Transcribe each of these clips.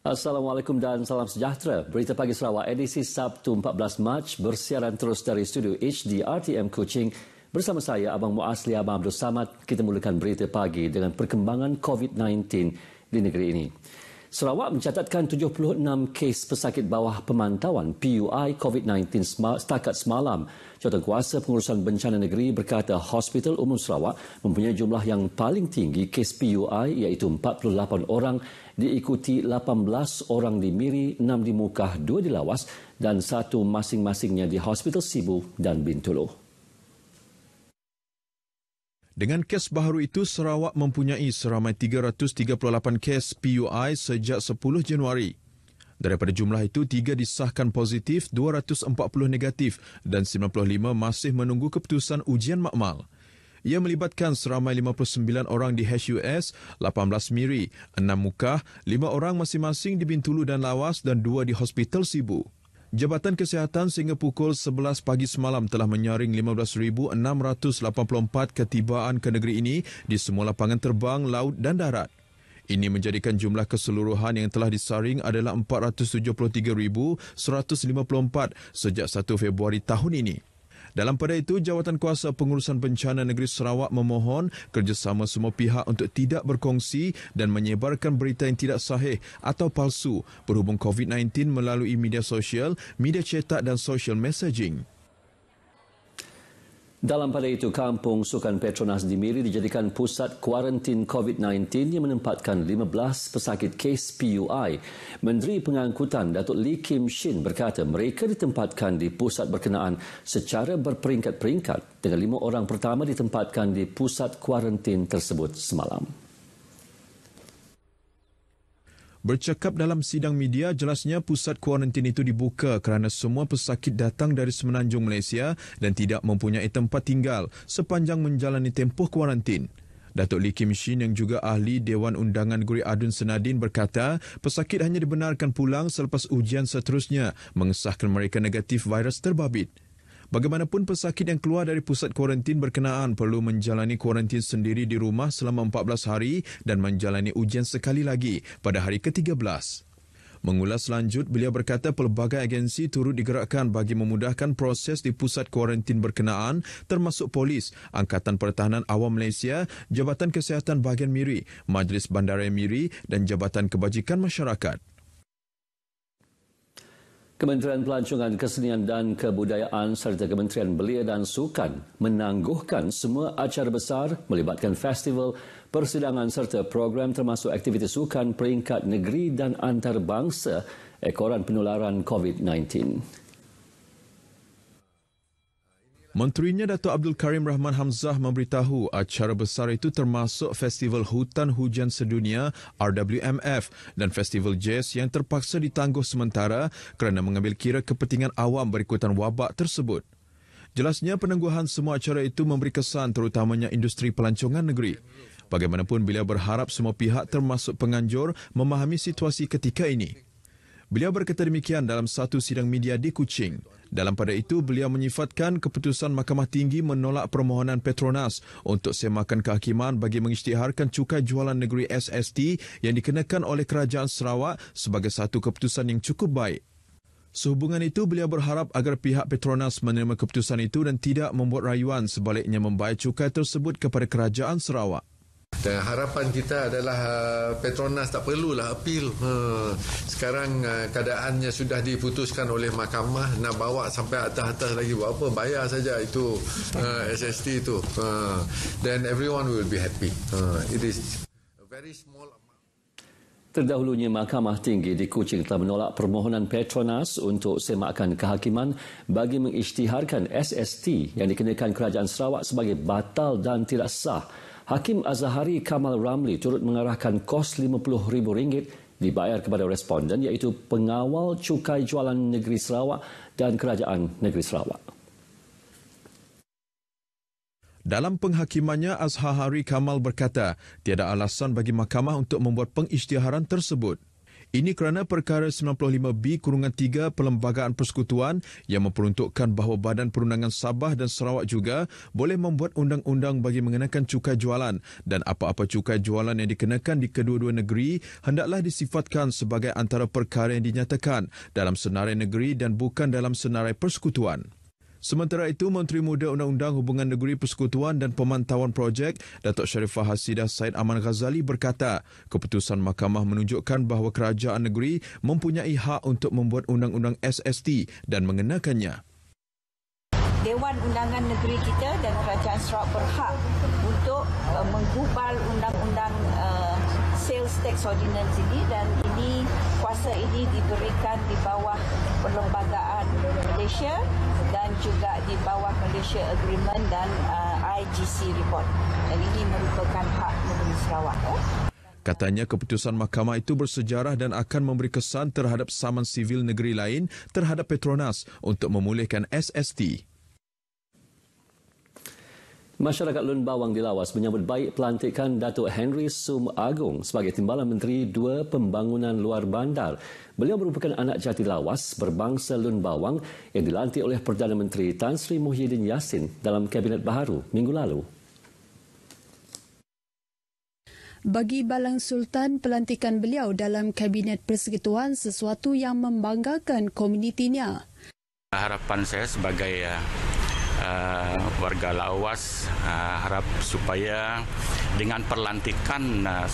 Assalamualaikum dan salam sejahtera. Berita Pagi Sarawak edisi Sabtu 14 Mac bersiaran terus dari studio HD RTM Kuching. Bersama saya, Abang Muasli Abang Abdul Samad, kita mulakan berita pagi dengan perkembangan COVID-19 di negeri ini. Sarawak mencatatkan 76 kes pesakit bawah pemantauan PUI COVID-19 setakat semalam. Jawatan Kuasa Pengurusan Bencana Negeri berkata Hospital Umum Sarawak mempunyai jumlah yang paling tinggi kes PUI iaitu 48 orang diikuti 18 orang di Miri, 6 di Mukah, 2 di Lawas dan satu masing-masingnya di Hospital Sibu dan Bintulu. Dengan kes baru itu, Sarawak mempunyai seramai 338 kes PUI sejak 10 Januari. Daripada jumlah itu, 3 disahkan positif, 240 negatif dan 95 masih menunggu keputusan ujian makmal. Ia melibatkan seramai 59 orang di HUS, 18 Miri, 6 Mukah, 5 orang masing-masing di Bintulu dan Lawas dan 2 di Hospital Sibu. Jabatan Kesihatan sehingga pukul 11 pagi semalam telah menyaring 15,684 ketibaan ke negeri ini di semua lapangan terbang, laut dan darat. Ini menjadikan jumlah keseluruhan yang telah disaring adalah 473,154 sejak 1 Februari tahun ini. Dalam pada itu, Jawatan Kuasa Pengurusan Bencana Negeri Sarawak memohon kerjasama semua pihak untuk tidak berkongsi dan menyebarkan berita yang tidak sahih atau palsu berhubung COVID-19 melalui media sosial, media cetak dan social messaging. Dalam pada itu, Kampung Sukan Petronas di Miri dijadikan pusat kuarantin COVID-19 yang menempatkan 15 pesakit kes PUI. Menteri Pengangkutan Datuk Lee Kim Shin berkata mereka ditempatkan di pusat berkenaan secara berperingkat-peringkat dengan lima orang pertama ditempatkan di pusat kuarantin tersebut semalam. Bercakap dalam sidang media, jelasnya pusat kuarantin itu dibuka kerana semua pesakit datang dari semenanjung Malaysia dan tidak mempunyai tempat tinggal sepanjang menjalani tempoh kuarantin. Datuk Lee Kim Shin yang juga ahli Dewan Undangan Guri Adun Senadin berkata, pesakit hanya dibenarkan pulang selepas ujian seterusnya mengesahkan mereka negatif virus terbabit. Bagaimanapun pesakit yang keluar dari pusat kuarantin berkenaan perlu menjalani kuarantin sendiri di rumah selama 14 hari dan menjalani ujian sekali lagi pada hari ke-13. Mengulas lanjut, beliau berkata pelbagai agensi turut digerakkan bagi memudahkan proses di pusat kuarantin berkenaan termasuk polis, Angkatan Pertahanan Awam Malaysia, Jabatan Kesihatan Bahagian Miri, Majlis Bandaraya Miri dan Jabatan Kebajikan Masyarakat. Kementerian Pelancongan Kesenian dan Kebudayaan serta Kementerian Belia dan Sukan menangguhkan semua acara besar melibatkan festival, persidangan serta program termasuk aktiviti sukan peringkat negeri dan antarabangsa ekoran penularan COVID-19. Menterinya Datuk Abdul Karim Rahman Hamzah memberitahu acara besar itu termasuk Festival Hutan Hujan Sedunia RWMF dan Festival Jazz yang terpaksa ditangguh sementara kerana mengambil kira kepentingan awam berikutan wabak tersebut. Jelasnya penangguhan semua acara itu memberi kesan terutamanya industri pelancongan negeri. Bagaimanapun beliau berharap semua pihak termasuk penganjur memahami situasi ketika ini. Beliau berkata demikian dalam satu sidang media di Kuching. Dalam pada itu, beliau menyifatkan keputusan Mahkamah Tinggi menolak permohonan Petronas untuk semakan kehakiman bagi mengisytiharkan cukai jualan negeri SST yang dikenakan oleh Kerajaan Sarawak sebagai satu keputusan yang cukup baik. Sehubungan itu, beliau berharap agar pihak Petronas menerima keputusan itu dan tidak membuat rayuan sebaliknya membayar cukai tersebut kepada Kerajaan Sarawak dan harapan kita adalah uh, Petronas tak perlulah appeal uh, sekarang uh, keadaannya sudah diputuskan oleh mahkamah nak bawa sampai atas-atas lagi buat apa bayar saja itu uh, SST itu uh, then everyone will be happy uh, it is a very small Terdahulunya Mahkamah Tinggi di Kuching telah menolak permohonan Petronas untuk semakan kehakiman bagi mengisytiharkan SST yang dikenakan Kerajaan Sarawak sebagai batal dan tidak sah. Hakim Azahari Kamal Ramli turut mengarahkan kos RM50,000 dibayar kepada responden iaitu pengawal cukai jualan negeri Sarawak dan kerajaan negeri Sarawak. Dalam penghakimannya, Azhahari Kamal berkata, tiada alasan bagi mahkamah untuk membuat pengisytiharan tersebut. Ini kerana perkara 95B kurungan 3 Perlembagaan Persekutuan yang memperuntukkan bahawa Badan Perundangan Sabah dan Sarawak juga boleh membuat undang-undang bagi mengenakan cukai jualan dan apa-apa cukai jualan yang dikenakan di kedua-dua negeri hendaklah disifatkan sebagai antara perkara yang dinyatakan dalam senarai negeri dan bukan dalam senarai persekutuan. Sementara itu, Menteri Muda Undang-Undang Hubungan Negeri Persekutuan dan Pemantauan Projek, Datuk Sharifah Hasidah Said Aman Ghazali berkata, keputusan mahkamah menunjukkan bahawa kerajaan negeri mempunyai hak untuk membuat undang-undang SST dan mengenakannya. Dewan Undangan Negeri kita dan Kerajaan Sarawak berhak untuk uh, menggubal undang-undang uh, sales tax ordinance ini dan ini kuasa ini diberikan di bawah perlembagaan Malaysia juga di bawah Malaysia Agreement dan uh, IGC Report. Dan ini merupakan hak negeri Sarawak. Eh? Katanya keputusan mahkamah itu bersejarah dan akan memberi kesan terhadap saman sivil negeri lain terhadap Petronas untuk memulihkan SST. Masyarakat Lun Bawang di Lawas menyambut baik pelantikan Datuk Henry Sum Agung sebagai Timbalan Menteri Dua Pembangunan Luar Bandar. Beliau merupakan anak jati Lawas berbangsa Lun Bawang yang dilantik oleh Perdana Menteri Tan Sri Muhyiddin Yassin dalam Kabinet Baharu minggu lalu. Bagi Balang Sultan, pelantikan beliau dalam Kabinet Persekutuan sesuatu yang membanggakan komunitinya. Harapan saya sebagai eh, uh, warga lawas uh, harap supaya dengan perlantikan uh,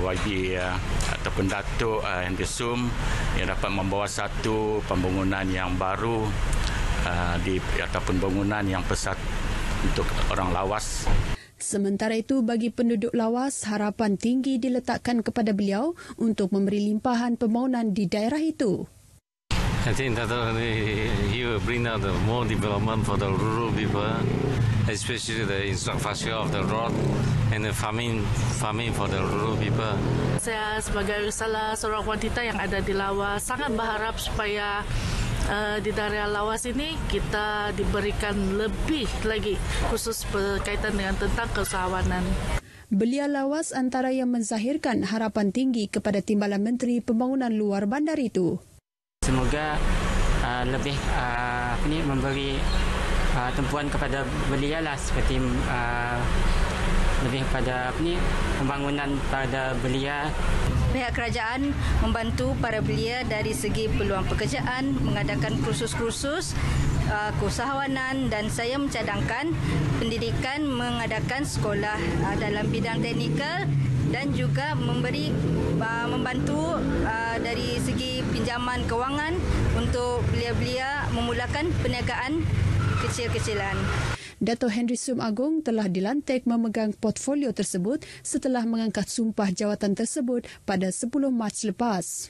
YB uh, ataupun Datuk uh, Henry Sum yang dapat membawa satu pembangunan yang baru uh, di ataupun pembangunan yang pesat untuk orang lawas. Sementara itu, bagi penduduk lawas, harapan tinggi diletakkan kepada beliau untuk memberi limpahan pembangunan di daerah itu. I think that only uh, he will bring out more development for the rural people, especially the infrastructure of the road and the farming farming for the rural people. Saya sebagai salah seorang wanita yang ada di Lawas sangat berharap supaya Uh, di daerah Lawas ini kita diberikan lebih lagi khusus berkaitan dengan tentang keusahawanan. Belia Lawas antara yang menzahirkan harapan tinggi kepada Timbalan Menteri Pembangunan Luar Bandar itu semoga uh, lebih uh, apa ni memberi uh, tempuan kepada belia lah seperti uh, lebih pada apa ni pembangunan pada belia pihak kerajaan membantu para belia dari segi peluang pekerjaan mengadakan kursus-kursus uh, keusahawanan dan saya mencadangkan pendidikan mengadakan sekolah uh, dalam bidang teknikal dan juga memberi uh, membantu uh, dari segi pinjaman kewangan untuk belia-belia memulakan perniagaan kecil-kecilan. Dato Henry Sum Agong telah dilantik memegang portfolio tersebut setelah mengangkat sumpah jawatan tersebut pada 10 Mac lepas.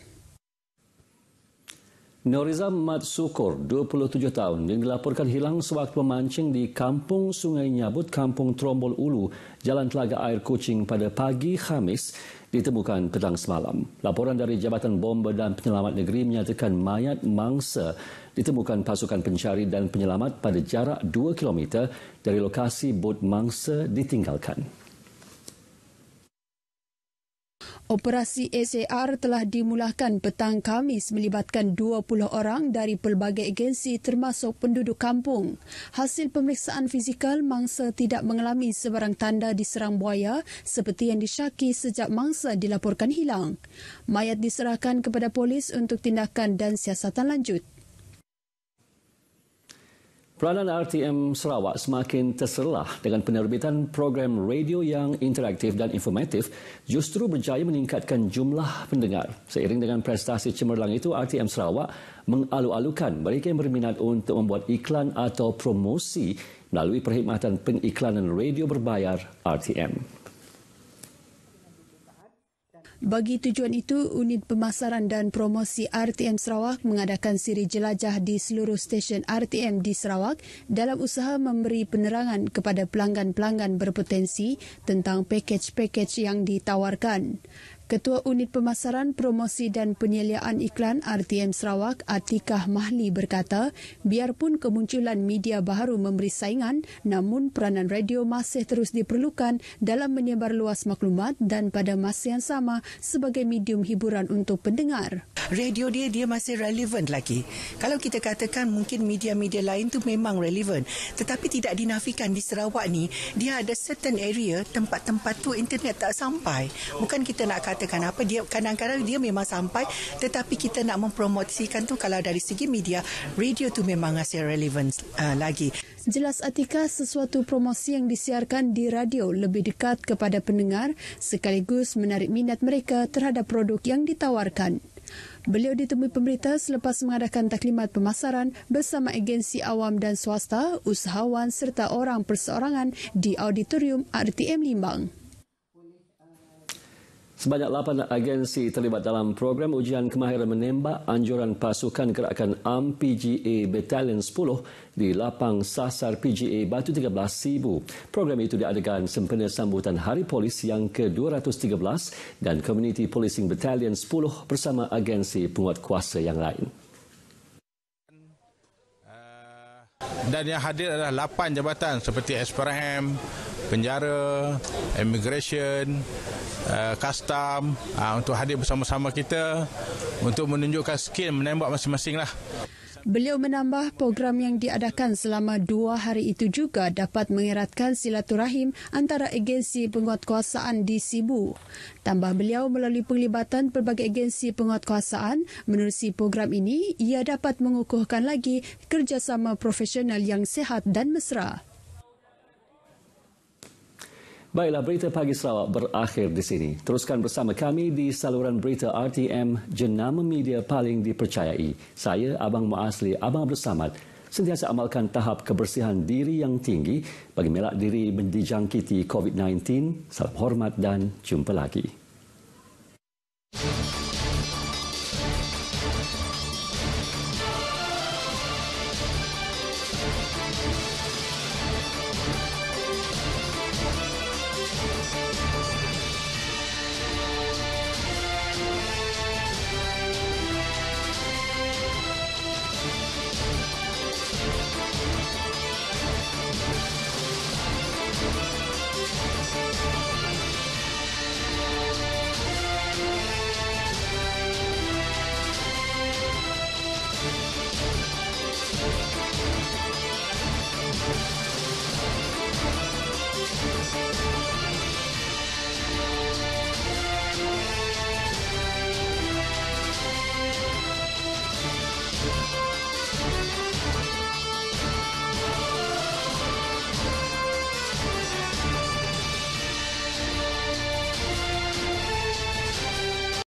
Noriza Matsukur, 27 tahun, yang dilaporkan hilang sewaktu memancing di Kampung Sungai Nyabut, Kampung Trombol Ulu, Jalan Telaga Air Kucing pada pagi Khamis, ditemukan petang semalam. Laporan dari Jabatan Bomba dan Penyelamat Negeri menyatakan mayat mangsa ditemukan pasukan pencari dan penyelamat pada jarak 2 km dari lokasi bot mangsa ditinggalkan. Operasi SAR telah dimulakan petang Kamis melibatkan 20 orang dari pelbagai agensi termasuk penduduk kampung. Hasil pemeriksaan fizikal mangsa tidak mengalami sebarang tanda diserang buaya seperti yang disyaki sejak mangsa dilaporkan hilang. Mayat diserahkan kepada polis untuk tindakan dan siasatan lanjut. Peranan RTM Sarawak semakin terserlah dengan penerbitan program radio yang interaktif dan informatif justru berjaya meningkatkan jumlah pendengar. Seiring dengan prestasi cemerlang itu, RTM Sarawak mengalu-alukan mereka yang berminat untuk membuat iklan atau promosi melalui perkhidmatan pengiklanan radio berbayar RTM. Bagi tujuan itu, Unit Pemasaran dan Promosi RTM Sarawak mengadakan siri jelajah di seluruh stesen RTM di Sarawak dalam usaha memberi penerangan kepada pelanggan-pelanggan berpotensi tentang pakej-pakej yang ditawarkan. Ketua Unit Pemasaran Promosi dan Penyeliaan Iklan RTM Sarawak Atikah Mahli berkata, biarpun kemunculan media baru memberi saingan, namun peranan radio masih terus diperlukan dalam menyebar luas maklumat dan pada masa yang sama sebagai medium hiburan untuk pendengar. Radio dia dia masih relevan lagi. Kalau kita katakan mungkin media-media lain tu memang relevan, tetapi tidak dinafikan di Sarawak ni, dia ada certain area tempat-tempat tu internet tak sampai. Bukan kita nak kata katakan apa dia kadang-kadang dia memang sampai tetapi kita nak mempromosikan tu kalau dari segi media radio tu memang rasa relevan uh, lagi jelas Atika sesuatu promosi yang disiarkan di radio lebih dekat kepada pendengar sekaligus menarik minat mereka terhadap produk yang ditawarkan Beliau ditemui pemerita selepas mengadakan taklimat pemasaran bersama agensi awam dan swasta, usahawan serta orang perseorangan di auditorium RTM Limbang. Sebanyak 8 agensi terlibat dalam program ujian kemahiran menembak anjuran pasukan gerakan AM PGA Battalion 10 di lapang sasar PGA Batu 13 Sibu. Program itu diadakan sempena sambutan Hari Polis yang ke-213 dan Community Policing Battalion 10 bersama agensi penguat kuasa yang lain. Dan yang hadir adalah 8 jabatan seperti SPRM, penjara, immigration, uh, custom uh, untuk hadir bersama-sama kita untuk menunjukkan skill menembak masing-masing lah. Beliau menambah program yang diadakan selama dua hari itu juga dapat mengeratkan silaturahim antara agensi penguatkuasaan di Sibu. Tambah beliau melalui penglibatan pelbagai agensi penguatkuasaan menerusi program ini, ia dapat mengukuhkan lagi kerjasama profesional yang sehat dan mesra. Baiklah, berita pagi Sarawak berakhir di sini. Teruskan bersama kami di saluran berita RTM Jenama Media Paling Dipercayai. Saya, Abang Muasli, Abang Abdul Samad, sentiasa amalkan tahap kebersihan diri yang tinggi bagi melak diri dijangkiti COVID-19. Salam hormat dan jumpa lagi.